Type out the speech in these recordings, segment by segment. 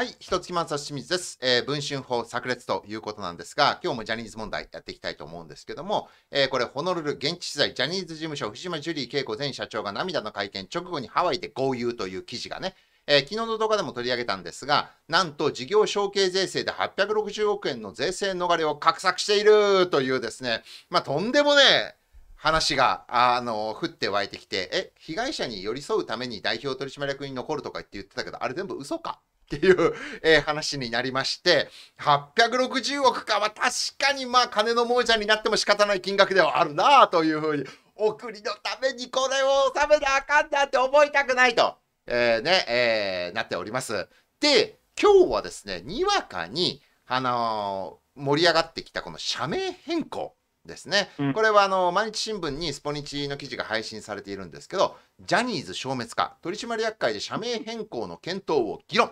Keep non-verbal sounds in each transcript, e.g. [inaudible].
はい、一月満さ清水です、えー、文春法炸裂ということなんですが、今日もジャニーズ問題やっていきたいと思うんですけども、えー、これ、ホノルル現地取材、ジャニーズ事務所、藤島ジュリー景子前社長が涙の会見直後にハワイで豪遊という記事がね、えー、昨日の動画でも取り上げたんですが、なんと事業承継税制で860億円の税制逃れを画策しているというですね、まあ、とんでもね話が、あの、降って湧いてきて、え、被害者に寄り添うために代表取締役に残るとかって言ってたけど、あれ全部嘘かっていう、えー、話になりまして、860億かは確かにまあ金の亡者になっても仕方ない金額ではあるなというふうに、お国のためにこれを納めなあかんなって思いたくないと、えー、ね、えー、なっております。で、今日はですね、にわかに、あの盛り上がってきたこの社名変更。ですね、うん、これはあの毎日新聞にスポニチの記事が配信されているんですけどジャニーズ消滅か取締役会で社名変更の検討を議論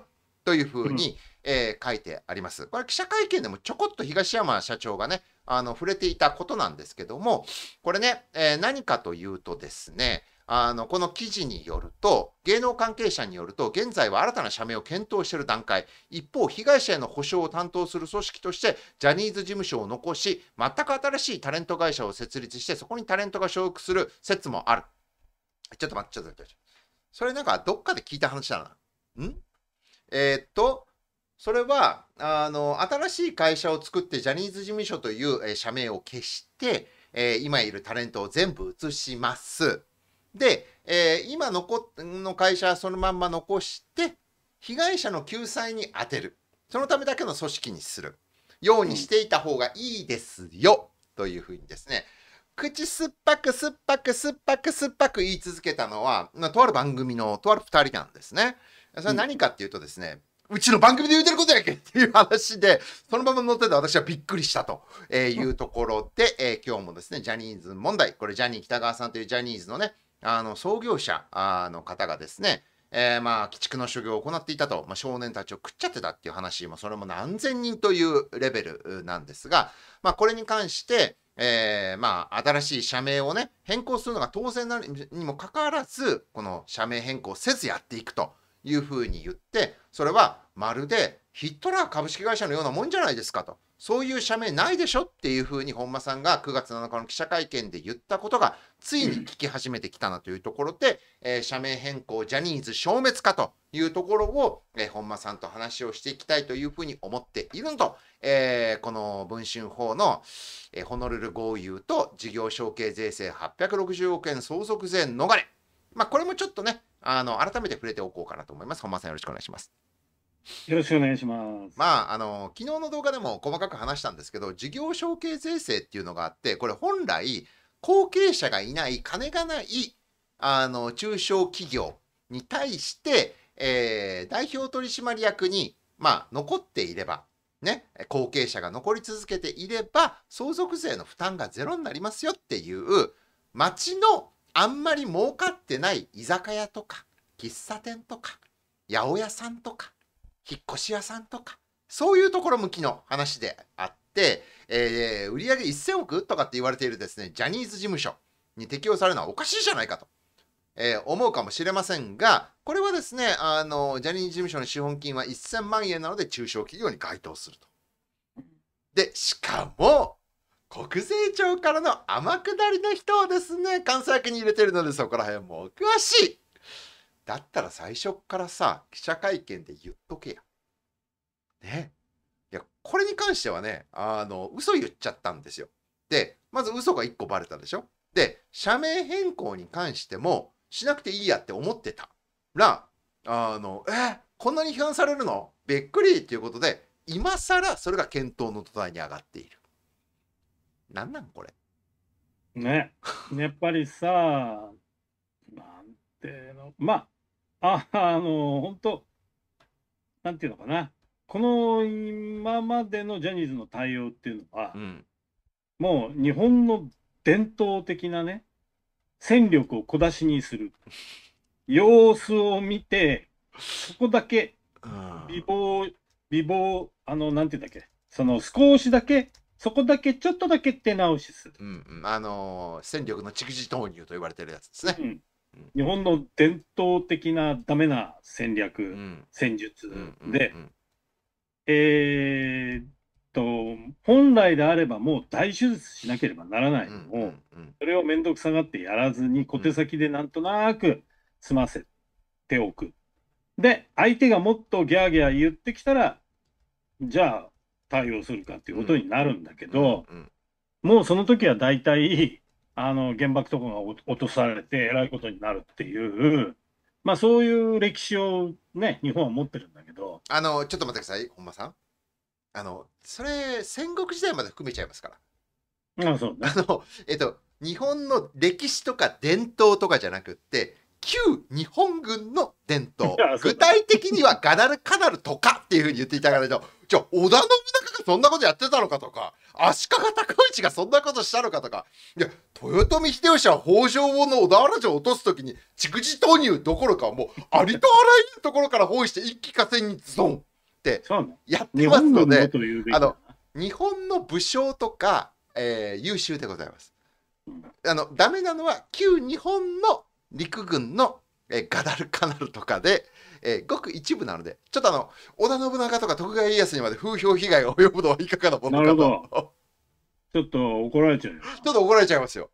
というふうに、うん、えー、書いてあります。これ記者会見でもちょこっと東山社長がね、あの触れていたことなんですけども、これね、えー、何かというとですね、あのこの記事によると、芸能関係者によると、現在は新たな社名を検討している段階、一方、被害者への補償を担当する組織として、ジャニーズ事務所を残し、全く新しいタレント会社を設立して、そこにタレントが所属する説もある。ちょっと待って、ちょっと待って。それなんかどっかで聞いた話だな。んえー、っと、それはあの新しい会社を作ってジャニーズ事務所という、えー、社名を消して、えー、今いるタレントを全部移します。で、えー、今残の会社はそのまんま残して被害者の救済に充てるそのためだけの組織にするようにしていた方がいいですよ、うん、というふうにですね口酸っぱく酸っぱく酸っぱく酸っぱく言い続けたのはとある番組のとある2人なんですね。それは何かっていうとですね、うん、うちの番組で言うてることやけっていう話で、そのまま乗ってた私はびっくりしたというところで、えー、今日もですね、ジャニーズ問題、これジャニー北川さんというジャニーズのね、あの創業者の方がですね、えー、まあ鬼畜の修行を行っていたと、まあ、少年たちを食っちゃってたっていう話、も、それも何千人というレベルなんですが、まあ、これに関して、えー、まあ新しい社名をね変更するのが当然なにもかかわらずこの社名変更せずやっていくと。いうふうに言ってそれはまるでヒットラー株式会社のようなもんじゃないですかとそういう社名ないでしょっていうふうに本間さんが9月7日の記者会見で言ったことがついに聞き始めてきたなというところで、えー、社名変更ジャニーズ消滅かというところを、えー、本間さんと話をしていきたいというふうに思っているのと、えー、この文春法の、えー、ホノルル合流と事業承継税制860億円相続税逃れ、まあ、これもちょっとねあの、改めて触れておこうかなと思います。本間さんよろしくお願いします。よろしくお願いします。まあ、あの、昨日の動画でも細かく話したんですけど、事業承継税制っていうのがあって、これ本来、後継者がいない、金がない、あの、中小企業に対して、えー、代表取締役に、まあ、残っていれば、ね、後継者が残り続けていれば、相続税の負担がゼロになりますよっていう、町のあんまり儲かってない居酒屋とか喫茶店とか八百屋さんとか引っ越し屋さんとかそういうところ向きの話であって、えー、売上1000億とかって言われているですねジャニーズ事務所に適用されるのはおかしいじゃないかと、えー、思うかもしれませんがこれはですねあのジャニーズ事務所の資本金は1000万円なので中小企業に該当すると。でしかも国税庁からの天下りの人をですね関西役に入れてるのでそこら辺もお詳しいだったら最初からさ記者会見で言っとけやねいやこれに関してはねあの嘘言っちゃったんですよでまず嘘が1個バレたでしょで社名変更に関してもしなくていいやって思ってたらあのえこんなに批判されるのびっくりっていうことで今更それが検討の土台に上がっているなんなんこれ。ね。やっぱりさ、なんての、まあ、あ、あの、本当なんていうのかな。この今までのジャニーズの対応っていうのは、うん、もう日本の伝統的なね、戦力を小出しにする。様子を見て、そこだけ、美貌、美貌、あの、なんていうんだっけ、その少しだけそこだけちょっとだけ手直しする。うんあのー戦力の蓄次投入と言われてるやつですね。うん日本の伝統的なダメな戦略、うん戦術うんで、うんえーっと、本来であればもう大手術しなければならないのを、うんうんそれを面倒くさがってやらずに小手先でなんとなく済ませておく。で、相手がもっとギャーギャー言ってきたら、じゃあ対応するかっていうことになるんだけど、もうその時は大体、[laughs] あの原爆とかが落とされて、えらいことになるっていう、まあ、そういう歴史をね、日本は持ってるんだけど。あのちょっと待ってください、本間さん。あのそれ、戦国時代まで含めちゃいますから。あそう、ね、あのえっと、日本の歴史とか伝統とかじゃなくって、旧日本軍の伝統、[laughs] 具体的にはガダルカナルとかっていうふうに言っていただかないと。じゃあ、織田信長がそんなことやってたのかとか、足利高市がそんなことしたのかとか、いや、豊臣秀吉は北条の小田原城を落とすときに、蓄次投入どころか、もう、ありとあらゆるところから包囲して、一気呵成にズドンってやってますので、あの、日本の武将とか、えー、優秀でございます。あの、ダメなのは、旧日本の陸軍の、えー、ガダルカナルとかで、えー、ごく一部なので、ちょっとあの、織田信長とか徳川家康にまで風評被害が及ぶのはいかがなものかなるほど。[laughs] ちょっと怒られちゃうちょっと怒られちゃいますよ。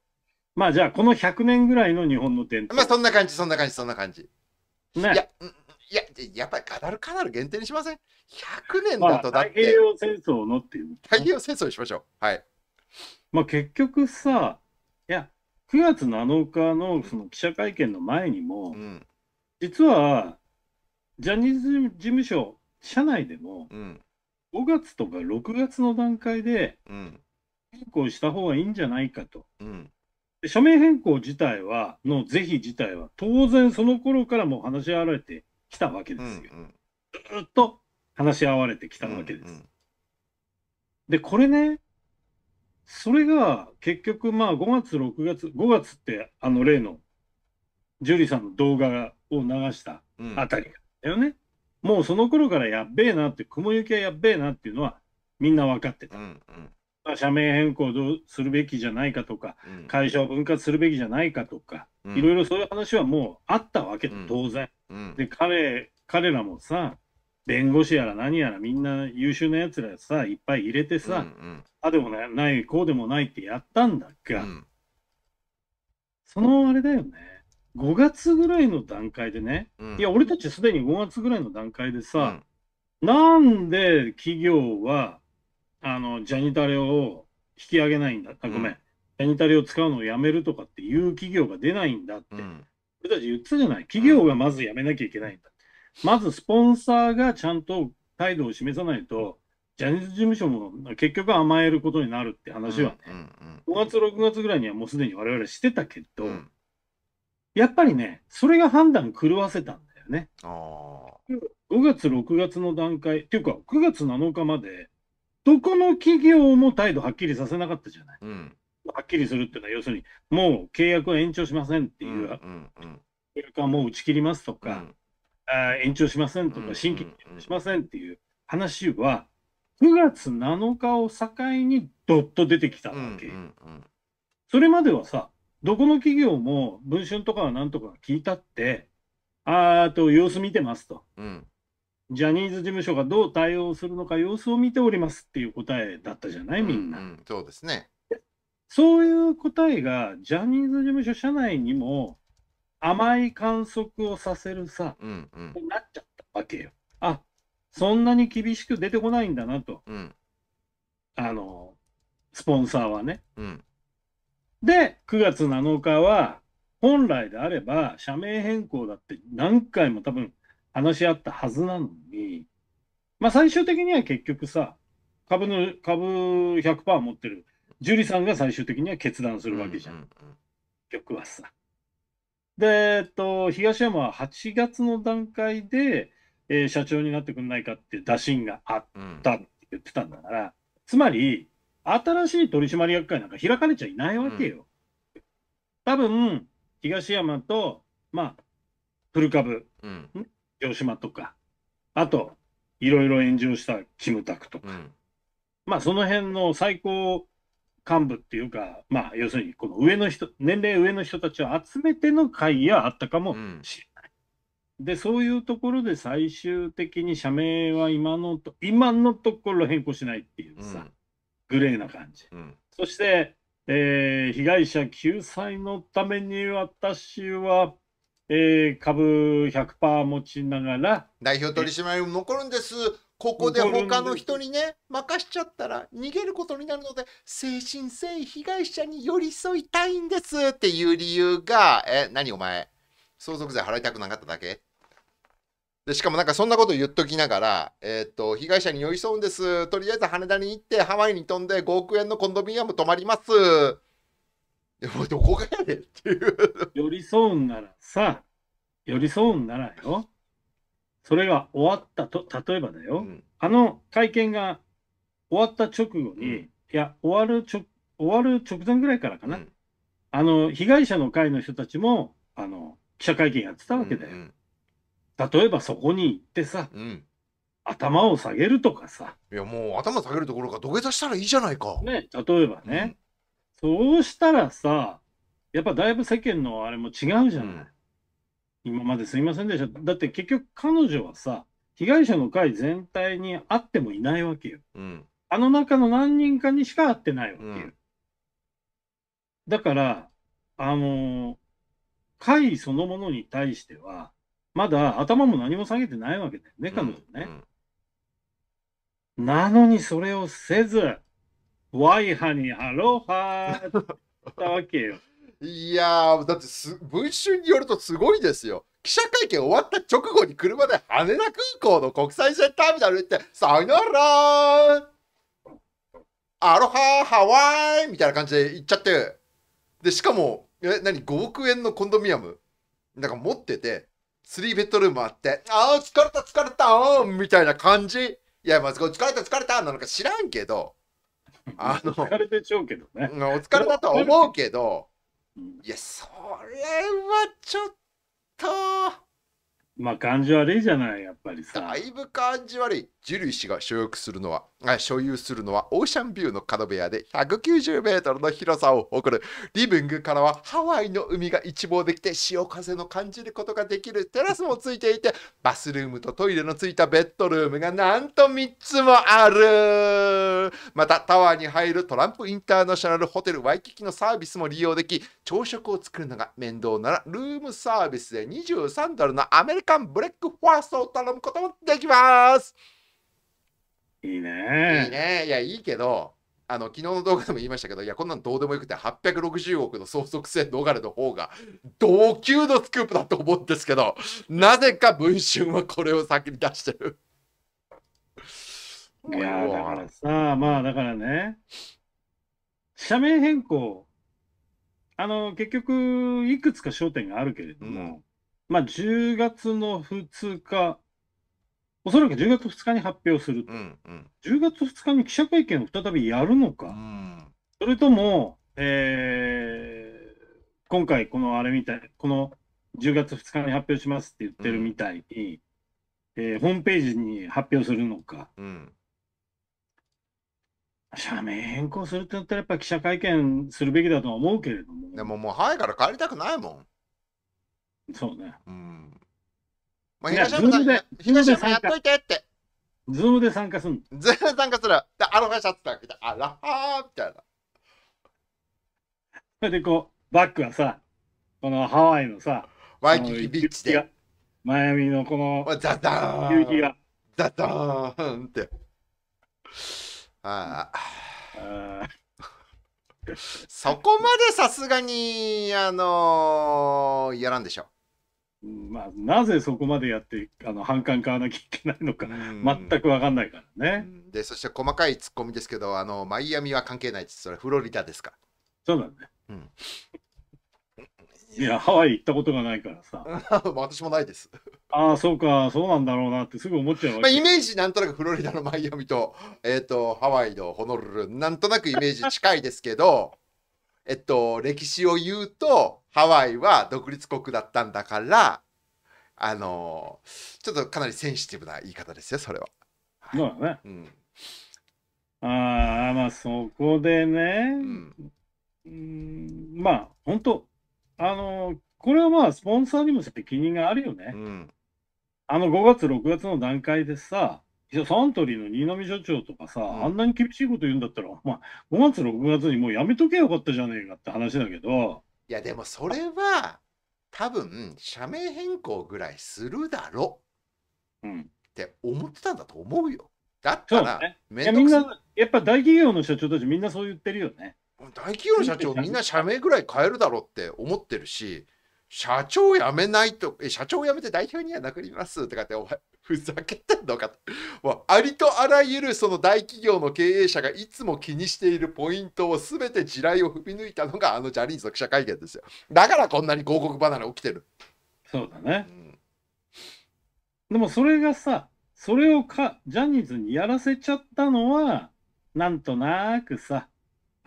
まあじゃあ、この100年ぐらいの日本の伝統。まあそんな感じ、そんな感じ、そんな感じ。ね、いや、いや、やっぱりカナルカナル限定にしません ?100 年だとだって、まあ、太平洋戦争のっていう。太平洋戦争にしましょう。はい。まあ結局さ、いや、9月7日のその記者会見の前にも、うん、実はジャニーズ事務所社内でも、うん5月とか6月の段階で変更した方がいいんじゃないかと。うんで署名変更自体は、の是非自体は、当然その頃からも話し合われてきたわけですよ。うんずっと話し合われてきたわけです。うんで、これね、それが結局、まあ5月、6月、5月ってあの例の、ジュリーさんの動画を流したあたりがだよね。もうその頃からやっべえなって、雲行きはやっべえなっていうのはみんな分かってた。うんうんまあ、社名変更どうするべきじゃないかとか、うん、会社を分割するべきじゃないかとか、いろいろそういう話はもうあったわけだ、当然。うん、で彼、彼らもさ、弁護士やら何やらみんな優秀なやつらさ、いっぱい入れてさ、うんうん、あでもない、こうでもないってやったんだが、そのあれだよね。5月ぐらいの段階でね、うん、いや、俺たちすでに5月ぐらいの段階でさ、うん、なんで企業は、あの、ジャニタレを引き上げないんだ、あごめん、ジャニタレを使うのをやめるとかっていう企業が出ないんだって、俺たち言ってたじゃない、企業がまずやめなきゃいけないんだ。まずスポンサーがちゃんと態度を示さないと、ジャニーズ事務所も結局甘えることになるって話はね、うんうんうん、5月、6月ぐらいにはもうすでに我々してたけど、うん、やっぱりね、それが判断狂わせたんだよね。あ5月、6月の段階、っていうか、9月7日まで、どこの企業も態度はっきりさせなかったじゃない。うん、はっきりするっていうのは、要するに、もう契約は延長しませんっていう、契約はもう打ち切りますとか、うん、あ延長しませんとか、新規しませんっていう話は、9月7日を境にどっと出てきたわけ。それまではさ、どこの企業も文春とかはなんとか聞いたって、あーと様子見てますと、うん、ジャニーズ事務所がどう対応するのか様子を見ておりますっていう答えだったじゃない、みんな。うんうん、そうですねそういう答えがジャニーズ事務所社内にも甘い観測をさせるさ、うんうん、なっちゃったわけよ。あそんなに厳しく出てこないんだなと、うん、あのスポンサーはね。うんで、9月7日は、本来であれば、社名変更だって何回も多分話し合ったはずなのに、まあ最終的には結局さ、株の、株100%持ってる、樹里さんが最終的には決断するわけじゃん。うんうん、結局はさ。で、えっと、東山は8月の段階で、えー、社長になってくんないかって打診があったって言ってたんだから、うん、つまり、新しい取締役会なんか開かれちゃいないわけよ。うん、多分、東山と、まあ、古株、うん、城島とか、あと、いろいろ炎上したキムタクとか、うん、まあ、その辺の最高幹部っていうか、まあ、要するに、この上の人、年齢上の人たちを集めての会議はあったかもしれない。うん、で、そういうところで最終的に社名は今のと、今のところ変更しないっていうさ、グレーな感じ、うん、そして、えー、被害者救済のために私は、えー、株100%持ちながら代表取締役残るんです、ここで他の人にね任しちゃったら逃げることになるので精神性被害者に寄り添いたいんですっていう理由がえ何お前相続税払いたくなかっただけで、しかもなんかそんなこと言っときながら、えー、っと、被害者に寄り添うんです。とりあえず羽田に行って、ハワイに飛んで5億円のコンドミニアム泊まります。でもどこがやねんっていう。寄り添うんならさ、寄り添うんならよ。それが終わったと、例えばだよ。うん、あの会見が終わった直後に、うん、いや、終わる直、終わる直前ぐらいからかな。うん、あの、被害者の会の人たちも、あの、記者会見やってたわけだよ。うんうん例えばそこに行ってさ、うん、頭を下げるとかさいやもう頭下げるところか土下座したらいいじゃないかね例えばね、うん、そうしたらさやっぱだいぶ世間のあれも違うじゃない、うん、今まですいませんでしただって結局彼女はさ被害者の会全体に会ってもいないわけよ、あの中の何人かにしか会ってないわけよ、だからあのー、会そのものに対してはまだ頭も何も下げてないわけだよね、彼女ね。うん、なのにそれをせず、ワイハにハローハーったわけよ。[laughs] いやだってす文春によるとすごいですよ。記者会見終わった直後に車で羽田空港の国際線ターミナル行って、さよならアロハハワイみたいな感じで行っちゃって、で、しかも、え、何、5億円のコンドミアム、なんか持ってて、スリーベッドルームあって、ああ、疲れた疲れたみたいな感じ。いや、まず疲れた疲れたなのか知らんけど、あの、疲れてちょうけどね。お疲れだと思うけど、いや、それはちょっと。まあ、感じ悪いじゃない、やっぱりさ。だいぶ感じ悪い。ジルイ氏が所有するのは所有するのはオーシャンビューの角部屋で190メートルの広さを誇るリビングからはハワイの海が一望できて潮風の感じることができるテラスもついていてバスルームとトイレのついたベッドルームがなんと3つもあるまたタワーに入るトランプインターナショナルホテルワイキキのサービスも利用でき朝食を作るのが面倒ならルームサービスで23ドルのアメリカンブレックファーストを頼むこともできますいいね。いいね。いや、いいけど、あの昨日の動画でも言いましたけど、いや、こんなんどうでもよくて、860億の相続性逃れの方が、同級のスクープだと思うんですけど、なぜか文春はこれを先に出してる。いやだからさ、まあだからね、社名変更、あの、結局、いくつか焦点があるけれども、うん、まあ10月の2日、おそらく10月2日に発表するうんうん、10月2日に記者会見を再びやるのか、うん、それとも、えー、今回、このあれみたい、この10月2日に発表しますって言ってるみたいに、うん、えー、ホームページに発表するのか、うん、社名変更するってなったら、やっぱ記者会見するべきだとは思うけれども。でももう、早いから帰りたくないもん。そうね。うんもう東山さん、東山やっといてって。ズームで参加するズームで参加する。で、アロハシャツだけど、アロハーみたいな。それでこう、バックはさ、このハワイのさ、ワイキキビッチで。マイアミのこの、ザザーン夕日が。ザザーンって。ああ。そこまでさすがに、あのー、やらんでしょう。まあ、なぜそこまでやってあの反感買わなきゃいけないのか、全く分かんないからね。でそして細かいツッコミですけどあのマイアミは関係ないですそれフロリダですか。そうだね。うん、いやハワイ行ったことがないからさ。[laughs] 私もないです。ああそうかそうなんだろうなってすぐ思っちゃうわけ、まあ、イメージなんとなくフロリダのマイアミと,、えーとハワイのホノルルなんとなくイメージ近いですけど。えっと、歴史を言うと、ハワイは独立国だったんだから、あのー、ちょっとかなりセンシティブな言い方ですよ、それは。そうだね。うん、ああ、まあそこでね、うん、まあ本当、あのー、これはまあスポンサーにも責任があるよね。うん、あの5月、6月の段階でさ、サントリーの新浪社長とかさ、うん、あんなに厳しいこと言うんだったら、まあ、5月、6月にもうやめとけよかったじゃねえかって話だけど。いや、でもそれは、多分社名変更ぐらいするだろう、うん、って思ってたんだと思うよ。だったら、ね、いやみんな、やっぱ大企業の社長たち、みんなそう言ってるよね。大企業の社長、みんな社名ぐらい変えるだろうって思ってるし。社長辞めないと、社長辞めて代表にはなくりますとかっておふざけてんのかと。もうありとあらゆるその大企業の経営者がいつも気にしているポイントを全て地雷を踏み抜いたのがあのジャニーズの記者会見ですよ。だからこんなに広告離れ起きてる。そうだね。うん、でもそれがさ、それをかジャニーズにやらせちゃったのは、なんとなくさ、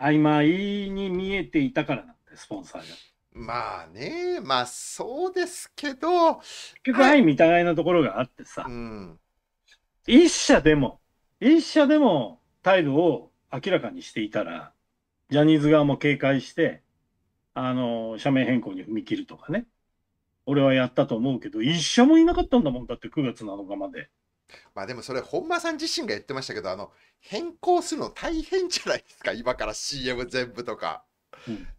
曖昧に見えていたからなんて、スポンサーが。まあね、まあそうですけど。結局相見互いのところがあってさ、うん、一社でも、一社でも態度を明らかにしていたら、ジャニーズ側も警戒して、あの、社名変更に踏み切るとかね。俺はやったと思うけど、一社もいなかったんだもん、だって9月7日まで。まあでもそれ本間さん自身が言ってましたけどあの変更するの大変じゃないですか今から CM 全部とか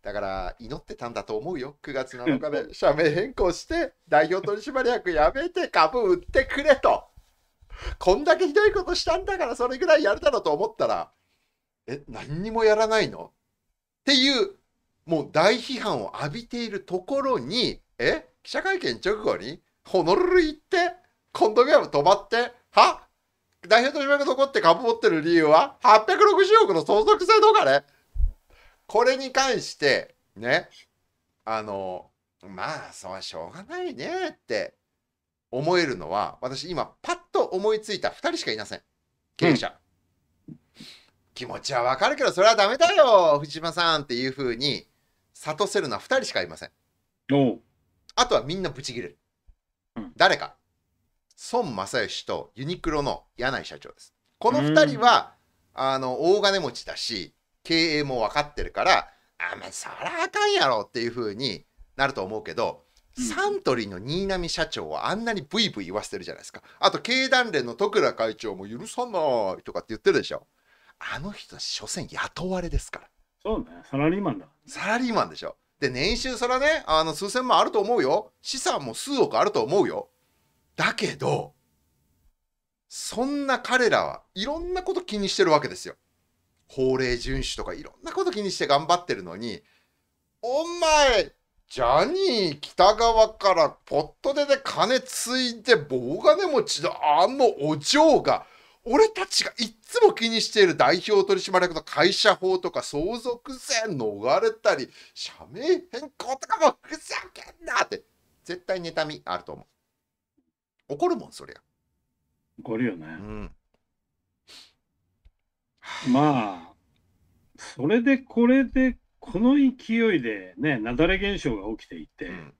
だから祈ってたんだと思うよ9 [laughs] 月7日で社名変更して代表取締役やめて株売ってくれとこんだけひどいことしたんだからそれぐらいやるだろうと思ったらえ何にもやらないのっていうもう大批判を浴びているところにえ記者会見直後にホノルル行ってコンドミアム止まっては代表取締役残って株持ってる理由は860億の相続制度かねこれに関してねあのまあそうはしょうがないねって思えるのは私今パッと思いついた2人しかいません経営者、うん、気持ちはわかるけどそれはダメだよ藤島さんっていうふうに諭せるのは2人しかいませんあとはみんなブチギレる、うん、誰か孫正義とユニクロの柳井社長ですこの2人は、あの大金持ちだし経営も分かってるから、あ、んまりそらあかんやろっていうふうになると思うけど、サントリーの新浪社長はあんなにブイブイ言わせてるじゃないですか。あと経団連の徳倉会長も許さないとかって言ってるでしょ。あの人たち、所詮雇われですから。そうね、サラリーマンだ。サラリーマンでしょ。で、年収そらね、あの数千万あると思うよ。資産も数億あると思うよ。だけど、そんな彼らはいろんなこと気にしてるわけですよ。法令遵守とかいろんなこと気にして頑張ってるのに、お前、ジャニー北川からポットでで金ついて棒金持ちのあのお嬢が、俺たちがいっつも気にしている代表取締役の会社法とか相続税逃れたり、社名変更とかもふざけんなって、絶対妬みあると思う。怒るもん、そりゃ。怒るよね。うん。まあ、それでこれで、この勢いでね、雪崩現象が起きていて、うん、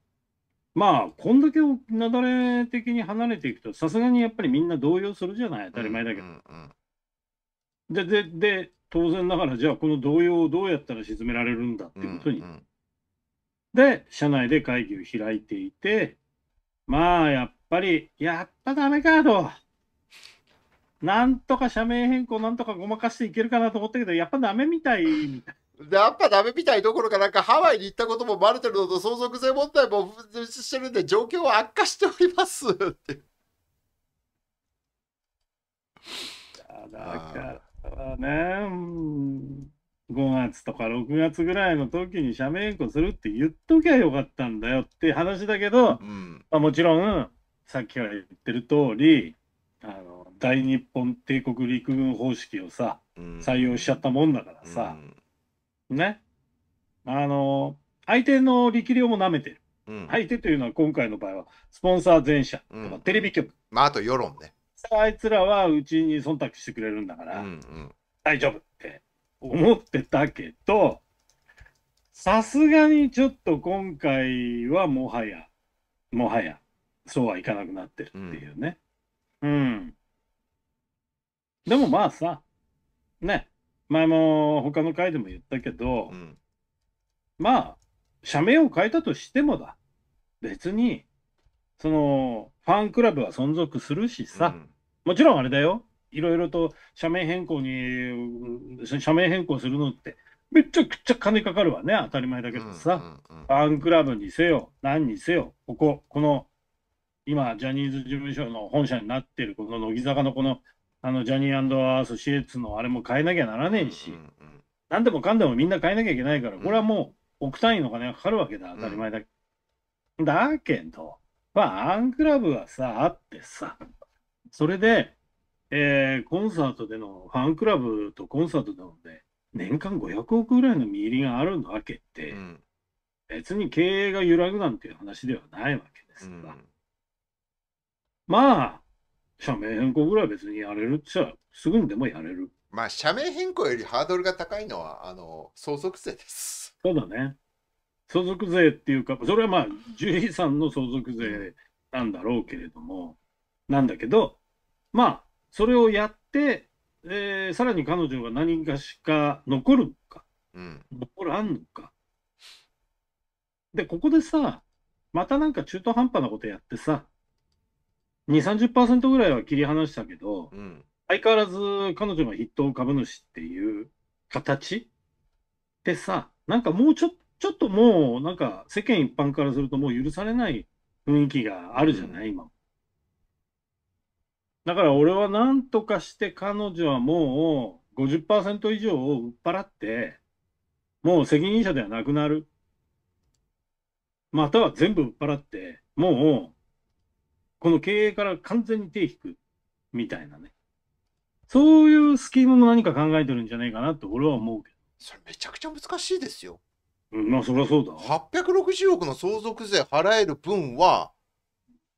まあ、こんだけ雪崩的に離れていくと、さすがにやっぱりみんな動揺するじゃない、当たり前だけど。うんうんうん、ででで、当然ながら、じゃあこの動揺をどうやったら沈められるんだっていうことに。うんうん、で、社内で会議を開いていて、まあ、やっぱり、やっぱダメかと。なんとか社名変更なんとかごまかしていけるかなと思ったけど、やっぱダメみたいやっぱダメみたいどころか、なんかハワイに行ったこともバレてるのと相続税問題もしてるんで、状況は悪化しておりますって。だからね、5月とか6月ぐらいの時に社名変更するって言っときゃよかったんだよって話だけど、うん、まあ、もちろん、さっきから言ってる通り、あの大日本帝国陸軍方式をさ、採用しちゃったもんだからさ、ね。あの、相手の力量もなめてる。相手というのは今回の場合は、スポンサー全社テレビ局。まあ、あと世論ね。あいつらはうちに忖度してくれるんだから、大丈夫って思ってたけど、さすがにちょっと今回はもはや、もはや、そうはいかなくなってるっていうね。うん、うんでもまあさ、ね、前も他の回でも言ったけど、うん、まあ、社名を変えたとしてもだ、別に、その、ファンクラブは存続するしさ、うん、もちろんあれだよ、いろいろと社名変更に、社名変更するのって、めちゃくちゃ金かかるわね、当たり前だけどさ、ファンクラブにせよ、何にせよ、ここ、この、今、ジャニーズ事務所の本社になってる、この乃木坂のこのあのジャニーアースシーツのあれも変えなきゃならねえし、なん何でもかんでもみんな変えなきゃいけないから、これはもう億単位のお金がかかるわけだ、当たり前だけど。だけど、まあ、アンクラブはさ、あってさ、それで、えー、コンサートでの、ファンクラブとコンサートでので、年間500億ぐらいの見入りがあるわけで、別に経営が揺らぐなんていう話ではないわけですが、うん、まあ、社名変更ぐらい別にやれるっちゃ、すぐにでもやれる。まあ、社名変更よりハードルが高いのは、あの、相続税です。そうだね。相続税っていうか、それはまあ、獣医さんの相続税なんだろうけれども、なんだけど、まあ、それをやって、えー、さらに彼女が何かしか残るのか、うん、残らんのか。で、ここでさ、またなんか中途半端なことやってさ、2、30%ぐらいは切り離したけど、うん、相変わらず彼女が筆頭株主っていう形ってさ、なんかもうちょちょっともう、なんか世間一般からするともう許されない雰囲気があるじゃない、うん、今。だから俺はなんとかして彼女はもう50%以上を売っ払って、もう責任者ではなくなる。または全部売っ払って、もうこの経営から完全に手引くみたいなね。そういうスキームも何か考えてるんじゃないかなって俺は思うけど。それめちゃくちゃ難しいですよ。うん、まあそりゃそうだ。860億の相続税払える分は、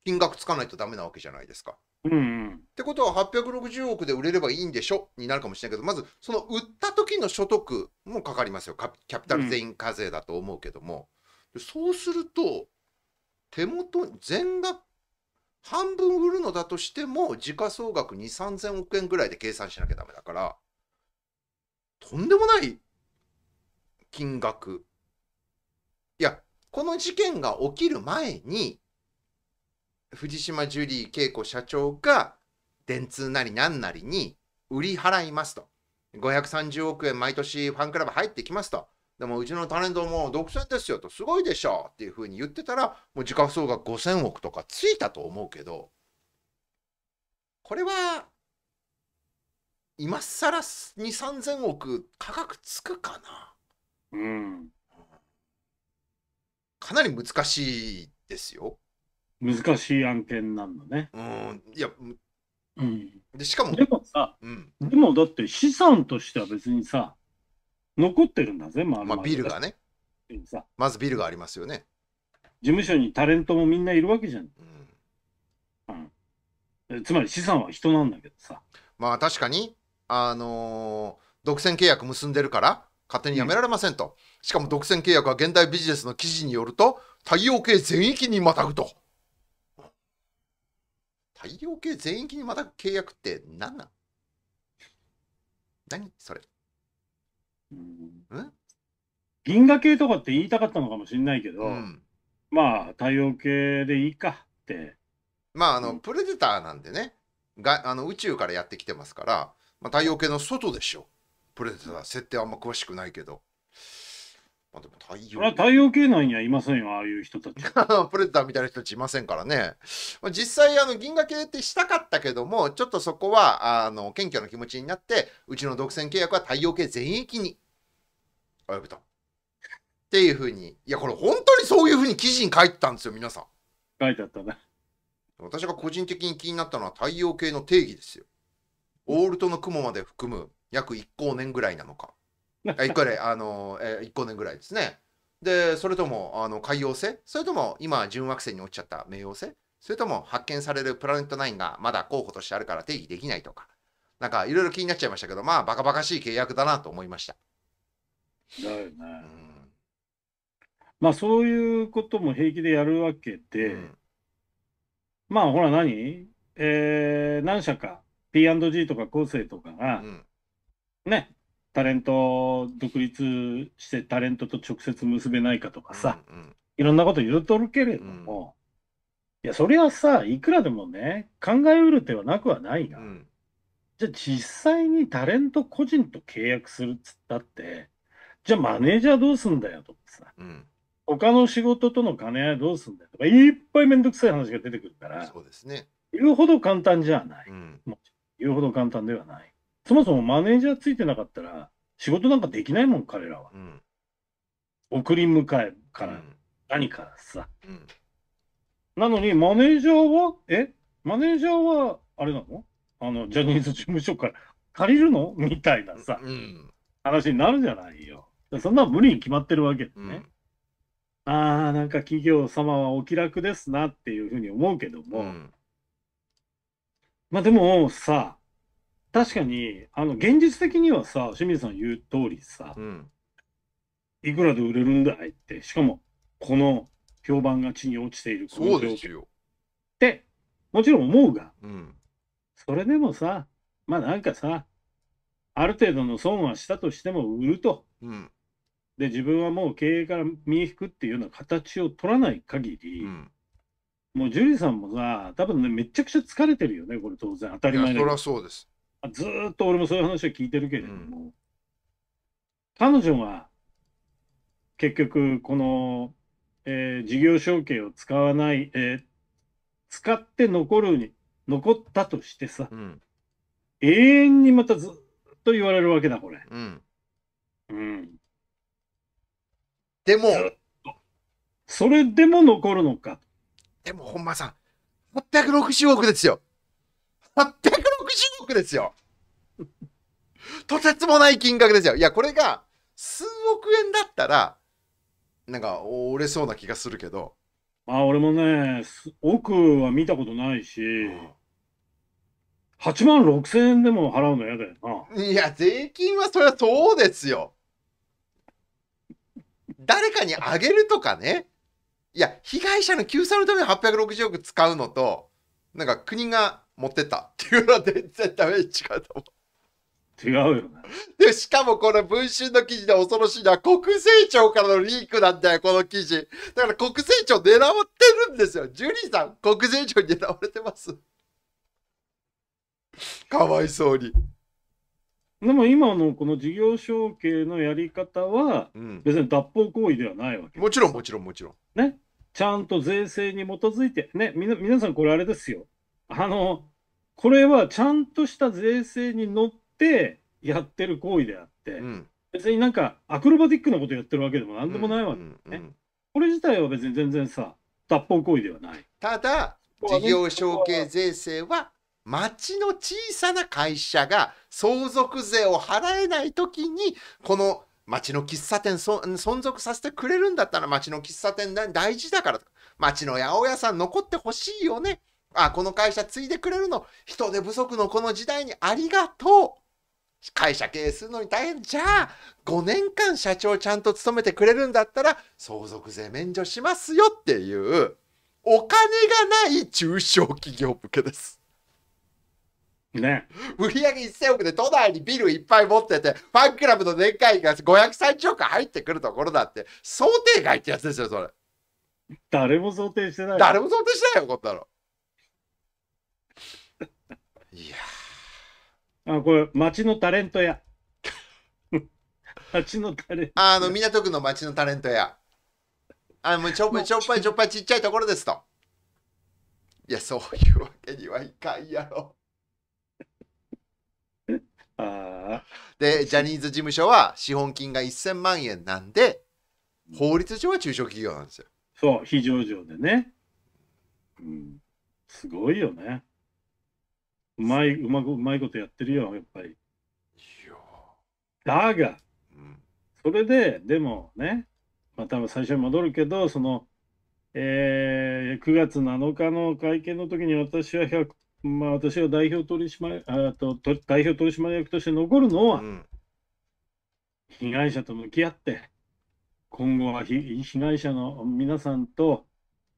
金額つかないとダメなわけじゃないですか。うん、うん、ってことは860億で売れればいいんでしょになるかもしれないけどまずその売った時の所得もかかりますよキャピタル全員課税だと思うけども、うん、そうすると手元全額半分売るのだとしても、時価総額2、3000億円ぐらいで計算しなきゃダメだから、とんでもない金額。いや、この事件が起きる前に、藤島ジュリー景子社長が、電通なり何なりに売り払いますと。530億円毎年ファンクラブ入ってきますと。でもうちのタレントも独占ですよとすごいでしょっていうふうに言ってたらもう時価総額5000億とかついたと思うけどこれは今更23000億価格つくかなうんかなり難しいですよ難しい案件なんだねうんいやうんでしかもでもさ、うん、でもだって資産としては別にさ残ってるんだぜ、まあ、まあビルがね。まずビルがありますよね。事務所にタレントもみんないるわけじゃん。うん、つまり資産は人なんだけどさ。まあ確かに、あのー、独占契約結んでるから、勝手にやめられませんと。うん、しかも独占契約は現代ビジネスの記事によると、太陽系全域にまたぐと。太陽系全域にまたぐ契約って何なん何それ。ん銀河系とかって言いたかったのかもしれないけど、うん、まあ太陽系でいいかってまああの、うん、プレデターなんでねがあの宇宙からやってきてますから、まあ、太陽系の外でしょプレデター設定あんま詳しくないけど、まあ、でも太陽太陽系内にはいませんよああいう人たち [laughs] プレデターみたいな人たちいませんからね、まあ、実際あの銀河系ってしたかったけどもちょっとそこはあの謙虚な気持ちになってうちの独占契約は太陽系全域に及ぶと。っていうふうに、いや、これ本当にそういうふうに記事に書いてたんですよ、皆さん。書いてあったね。私が個人的に気になったのは太陽系の定義ですよ。オールトの雲まで含む約1光年ぐらいなのか。[laughs] あいくらあの、えー、1光年ぐらいですね。で、それともあの海洋星それとも今、準惑星に落ちちゃった冥王星それとも発見されるプラネット9がまだ候補としてあるから定義できないとか。なんかいろいろ気になっちゃいましたけど、まあバカバカしい契約だなと思いました。だよね。まあそういうことも平気でやるわけで、うんまあほら何えー、何社か P&G とか昴生とかが、うんね、タレント独立してタレントと直接結べないかとかさ、うんうんいろんなこと言うとるけれども、いや、それはさ、いくらでもね、考えうる手はなくはないが、うんじゃあ実際にタレント個人と契約するっつったって、じゃあマネージャーどうすんだよとかさ、うん、他の仕事との兼ね合いどうすんだよとか、いっぱい面倒くさい話が出てくるから、そうですね。言うほど簡単じゃない、うん、言うほど簡単ではない。そもそもマネージャーついてなかったら、仕事なんかできないもん、彼らは。うん、送り迎えから、何からさ。なのに、マネージャーは、えマネージャーは、あれなのあの、ジャニーズ事務所から借りるのみたいなさ、話になるじゃないよ。そんな無理に決まってるわけですね。うん、ああ、なんか企業様はお気楽ですなっていうふうに思うけども、うん、まあでもさ、確かに、あの、現実的にはさ、清水さん言う通りさ、うん、いくらで売れるんだいって、しかも、この評判が地に落ちているそうですよ。って、もちろん思うが、うん、それでもさ、まあなんかさ、ある程度の損はしたとしても売ると。うんで自分はもう経営から身引くっていうような形を取らない限り、うん、もうジュリーさんもさ、多分ね、めちゃくちゃ疲れてるよね、これ当然、当たり前だそうですずっと俺もそういう話を聞いてるけれども、うん、彼女が結局、この、えー、事業承継を使わない、えー、使って残るに、残ったとしてさ、うん、永遠にまたずっと言われるわけだ、これ。うん、うんでも、それでも残るのか。でも、本間さん、860億ですよ。860億ですよ。[laughs] とてつもない金額ですよ。いや、これが数億円だったら、なんか折れそうな気がするけど。まあ、俺もね、億は見たことないし、8万6千円でも払うの嫌だよな。いや、税金はそりゃそうですよ。誰かにあげるとかね。いや、被害者の救済のために860億使うのと、なんか国が持ってったっていうのは全然ダメ違うと思う。違うよな。で、しかもこの文春の記事で恐ろしいのは国税庁からのリークなんだよ、この記事。だから国税庁狙われてるんですよ。ジュリーさん、国税庁に狙われてます。かわいそうに。でも今のこの事業承継のやり方は、別に脱法行為ではないわけ、うん、もちろん、もちろん、もちろん。ね。ちゃんと税制に基づいて、ね、みな皆さん、これあれですよ。あの、これはちゃんとした税制に乗ってやってる行為であって、うん、別になんかアクロバティックなことやってるわけでもなんでもないわけですね。これ自体は別に全然さ、脱法行為ではない。ただ、事業承継税制は町の小さな会社が相続税を払えない時にこの町の喫茶店存続させてくれるんだったら町の喫茶店大事だから町の八百屋さん残ってほしいよねあこの会社継いでくれるの人手不足のこの時代にありがとう会社経営するのに大変じゃあ5年間社長ちゃんと勤めてくれるんだったら相続税免除しますよっていうお金がない中小企業向けです。ね。売り上げ1000億で都内にビルいっぱい持ってて、ファンクラブの年会費が530億入ってくるところだって、想定外ってやつですよ、それ。誰も想定してない。誰も想定してないよ、こったの。[laughs] いやあ、これ、町のタレントや。町のタレント。あの、港区の町のタレントや。あもうちょっぱいちょっぱいちょっぱいちっちゃいところですと。いや、そういうわけにはいかんやろ。で、ジャニーズ事務所は資本金が1000万円なんで、法律上は中小企業なんですよ。そう、非上でね。うん。すごいよね。うまい、うまうまいことやってるよ、やっぱり。だが、うん、それで、でもね、まあ多分最初に戻るけど、その、えー、9月7日の会見の時に私は100%、まあ、私は代表取締あと代表取締役として残るのは、うん、被害者と向き合って、今後は被害者の皆さんと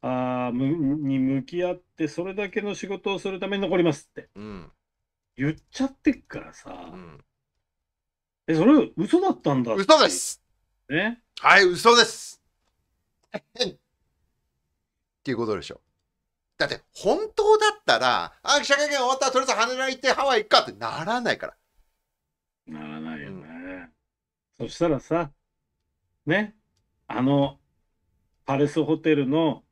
あに向き合って、それだけの仕事をするために残りますって、うん、言っちゃってっからさ、うん、え、それ、嘘だったんだ嘘です。ね、はい、嘘です。[laughs] っていうことでしょ。う。だって本当だったら、あ、記者会見終わったらとりあえず羽田行ってハワイ行くかってならないから。ならないよね。うん、そしたらさ、ね、あのパレスホテルの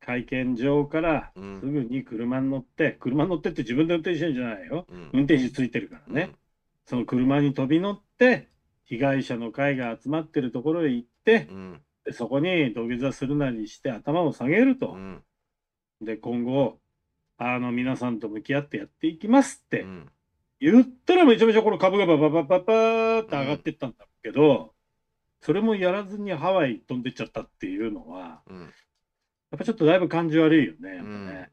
会見場からすぐに車に乗って、うん、車に乗ってって自分で運転してるんじゃないよ、うん、運転手ついてるからね、うん、その車に飛び乗って被害者の会が集まってるところへ行って、でそこに土下座するなりして頭を下げると、で、今後、あの、皆さんと向き合ってやっていきますって言ったらめちゃめちゃこの株がババババッって上がってったんだけど、それもやらずにハワイ飛んでっちゃったっていうのは、うんやっぱちょっとだいぶ感じ悪いよね、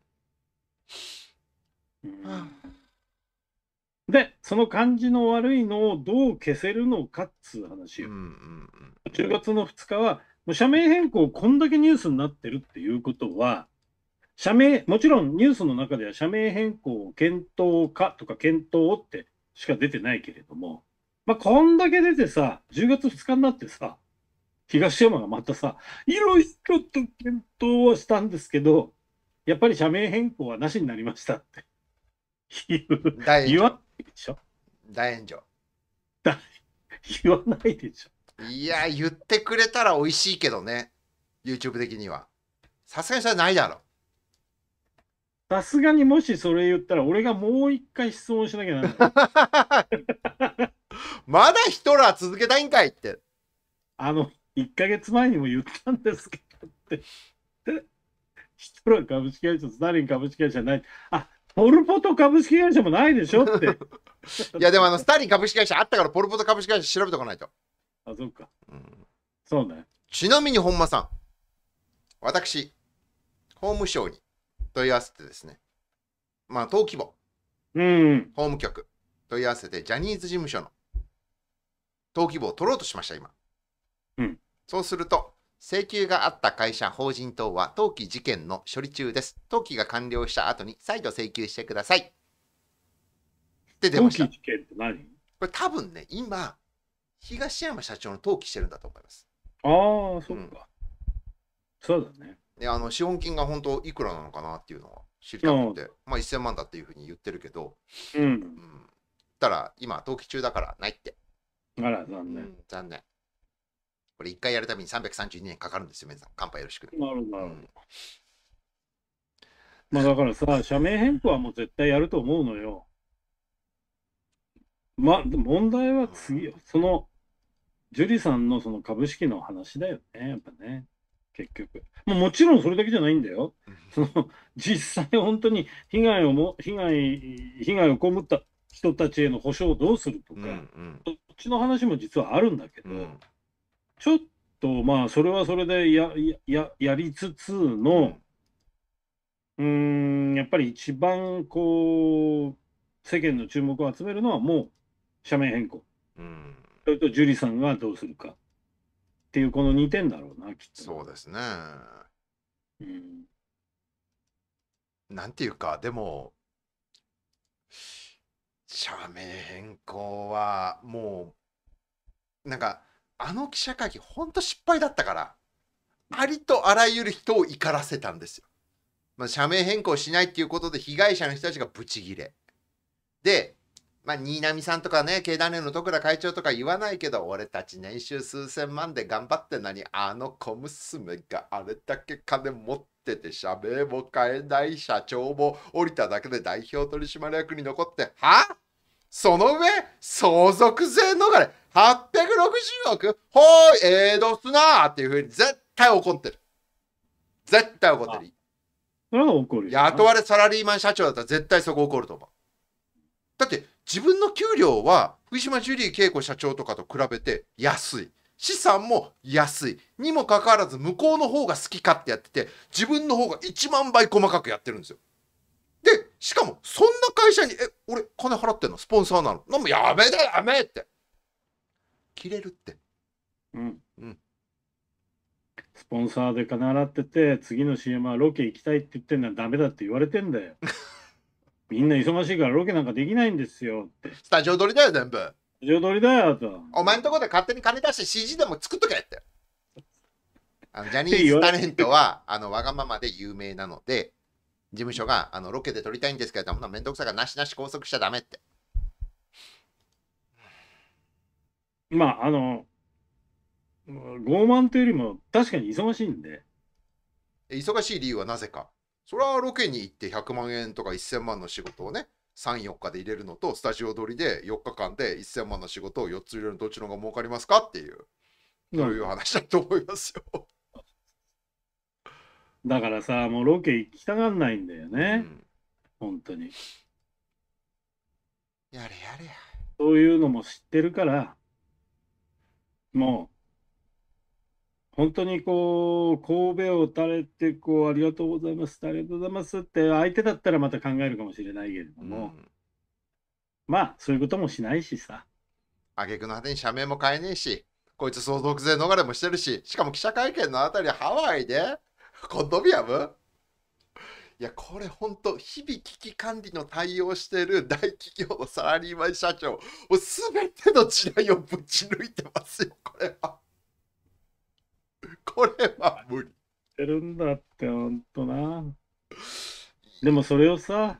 で、その感じの悪いのをどう消せるのかっつう話よ。10月の2日は、もう社名変更、こんだけニュースになってるっていうことは、社名、もちろんニュースの中では社名変更を検討かとか検討ってしか出てないけれども、まあ、こんだけ出てさ、10月2日になってさ、東山がまたさ、いろいろと検討はしたんですけど、やっぱり社名変更はなしになりましたって。大言わないでしょ大炎上。言わないでしょ。いや、言ってくれたら美味しいけどね。YouTube 的には。さすがにそれないだろ。さすがにもしそれ言ったら俺がもう一回質問しなきゃならない。[laughs] まだヒトラー続けたいんかいって。あの、1か月前にも言ったんですけどって。ヒトラー株式会社、スターリン株式会社ない。あ、ポルポト株式会社もないでしょって。[laughs] いや、でもあの、スターリン株式会社あったから、ポルポト株式会社調べとかないと。あ、そっか。うん、そうね。ちなみに、本間さん。私、法務省に問い合わせてですね、まあ、登記簿、うん、法務局、問い合わせて、ジャニーズ事務所の登記簿を取ろうとしました、今。うん、そうすると、請求があった会社、法人等は登記事件の処理中です。登記が完了した後に再度請求してください。って出ました。登記事件って何これ多分ね、今、東山社長の登記してるんだと思います。ああ、そっか、うん、そうだね。であの資本金が本当いくらなのかなっていうのは知りたくて、うん、まあ1000万だっていうふうに言ってるけど、うん、うん、たら今、登記中だからないって。あら、残念。残念。これ1回やるたびに332年かかるんですよ、皆さん。乾杯よろしく、なるほど、なるほど。まあだからさ、社名変更はもう絶対やると思うのよ。まあ、問題は次、その、樹里さんのその株式の話だよね、やっぱね。結局。まあ、もちろんそれだけじゃないんだよ。その実際本当に被害をも被害被害を被った人たちへの補償をどうするとか、うんうん、そっちの話も実はあるんだけど、うん、ちょっとまあそれはそれでやややりつつの、うん、ん、やっぱり一番こう世間の注目を集めるのはもう社名変更。うん、それと樹里さんがどうするか。っていうこの2点だろうなきっとそうですねうんなんていうかでも社名変更はもうなんかあの記者会見ほんと失敗だったからありとあらゆる人を怒らせたんですよ。まあ、社名変更しないっていうことで被害者の人たちがブチギレ。でまあ、新浪さんとかね、経団連の戸倉会長とか言わないけど、俺たち年収数千万で頑張ってなに、あの小娘があれだけ金持ってて、社名も変えない、社長も降りただけで代表取締役に残って、はその上、相続税逃れ、860億ほーい、ええー、どすなーっていうふうに絶対怒ってる。絶対怒ってる。それは怒る。雇われサラリーマン社長だったら絶対そこ怒ると思う。だって自分の給料は福島ジュリー景子社長とかと比べて安い。資産も安い。にもかかわらず向こうの方が好き勝手やってて、自分の方が1万倍細かくやってるんですよ。で、しかもそんな会社に、え、俺金払ってんのスポンサーなのなんもやめだやめって。切れるって。うん。うん。スポンサーで金払ってて、次の CM はロケ行きたいって言ってんのはダメだって言われてんだよ。[laughs] みんな忙しいからロケなんかできないんですよって。スタジオ撮りだよ、全部。スタジオ撮りだよと。お前んとこで勝手に金出して CG でも作っとけって。あのジャニーズタレントはあのわがままで有名なので、事務所があのロケで撮りたいんですけれども、めんどくさがなしなし拘束しちゃダメって。まあ、あの、傲慢というよりも確かに忙しいんで。忙しい理由はなぜかそれはロケに行って100万円とか1000万の仕事をね34日で入れるのとスタジオ撮りで4日間で1000万の仕事を4つ入れるのどっちの方が儲かりますかっていうそういう話だと思いますよだからさもうロケ行きたがんないんだよね、うん、本当にやれやれやそういうのも知ってるからもう本当にこう、神戸を垂れて、こう、ありがとうございます、ありがとうございますって、相手だったらまた考えるかもしれないけれども、うん、まあ、そういうこともしないしさ。挙句の果てに社名も変えねえし、こいつ相続税逃れもしてるし、しかも記者会見のあたりハワイで、[laughs] コンドミアムいや、これ本当、日々危機管理の対応してる大企業のサラリーマン社長、もう全ての時代をぶち抜いてますよ、これは。[laughs] これは無理。てるんだって、ほんとな。でもそれをさ、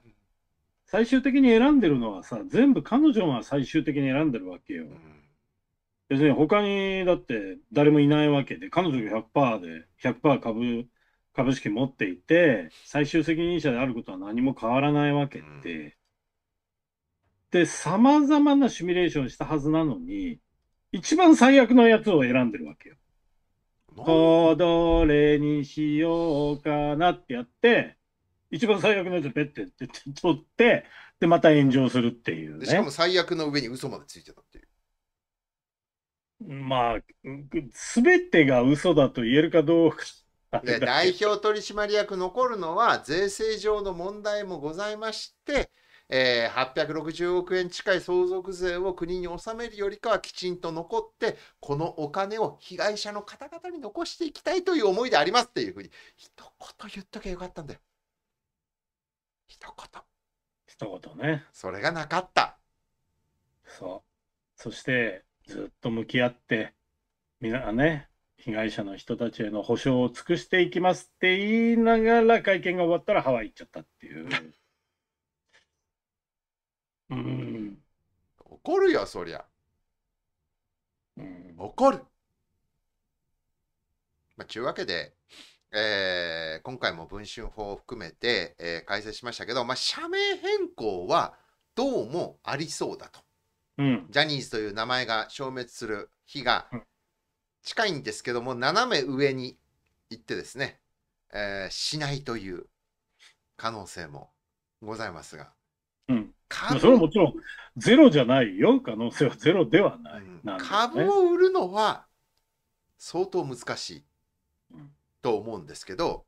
最終的に選んでるのはさ、全部彼女が最終的に選んでるわけよ。別に他にだって誰もいないわけで、彼女が100%で、100%株、株式持っていて、最終責任者であることは何も変わらないわけで、で、様々なシミュレーションしたはずなのに、一番最悪のやつを選んでるわけよ。こどれにしようかなってやって、一番最悪のやつをペッてって取って、で、また炎上するっていう、ね、しかも最悪の上に嘘までついてたっていう。まあ、すべてが嘘だと言えるかどうか。代表取締役残るのは税制上の問題もございまして、えー、860億円近い相続税を国に納めるよりかはきちんと残って、このお金を被害者の方々に残していきたいという思いでありますっていうふうに、一言言っときゃよかったんだよ。一言。一言ね。それがなかった。そう。そして、ずっと向き合って、皆がね、被害者の人たちへの補償を尽くしていきますって言いながら会見が終わったらハワイ行っちゃったっていう。うん、怒るよそりゃ、うん、怒る、まあ、ちゅうわけで、えー、今回も文春法を含めて、えー、解説しましたけど、まあ、社名変更はどうもありそうだと、うん、ジャニーズという名前が消滅する日が近いんですけども斜め上に行ってですね、えー、しないという可能性もございますが、うん、それはもちろんゼロじゃないよ可能性はゼロではない、ね、株を売るのは相当難しいと思うんですけど、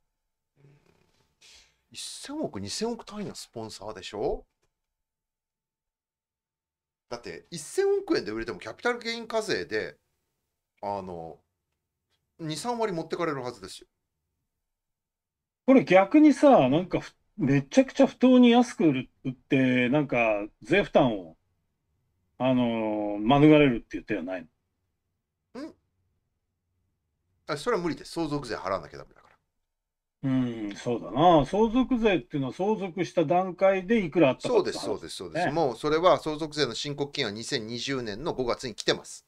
1000億2000億単位のスポンサーでしょだって1000億円で売れてもキャピタルゲイン課税であの23割持ってかれるはずですよ。これ逆にさなんかめちゃくちゃ不当に安く売って、なんか税負担を、あのー、免れるって言ってはないのんあそれは無理です。相続税払わなきゃダメだから。うん、そうだな。相続税っていうのは相続した段階でいくらあったか、ね、そうです、そうです、そうです。もうそれは相続税の申告期限は2020年の5月に来てます。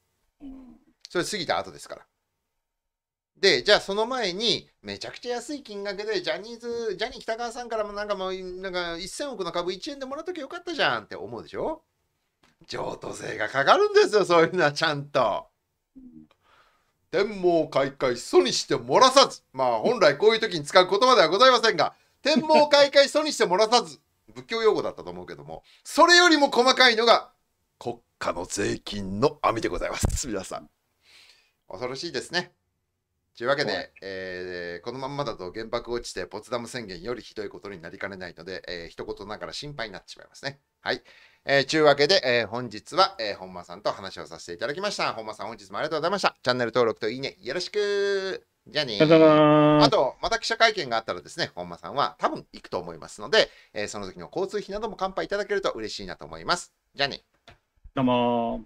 それ過ぎた後ですから。で、じゃあその前に、めちゃくちゃ安い金額で、ジャニーズ、ジャニー北川さんからもなんかもう、なんか1000億の株1円でもらっときゃよかったじゃんって思うでしょ譲渡税がかかるんですよ、そういうのはちゃんと。天網開会素にして漏らさず、まあ本来こういう時に使う言葉ではございませんが、天網開会素にして漏らさず、仏教用語だったと思うけども、それよりも細かいのが国家の税金の網でございます、皆さん。恐ろしいですね。というわけで、えー、このままだと原爆落ちてポツダム宣言よりひどいことになりかねないので、えー、一言ながら心配になってしまいますね。はい。えー、というわけで、えー、本日は、えー、本間さんと話をさせていただきました。本間さん、本日もありがとうございました。チャンネル登録といいね、よろしくじゃあねあと、また記者会見があったらですね、本間さんは多分行くと思いますので、えー、その時の交通費なども乾杯いただけると嬉しいなと思います。じゃあねどうも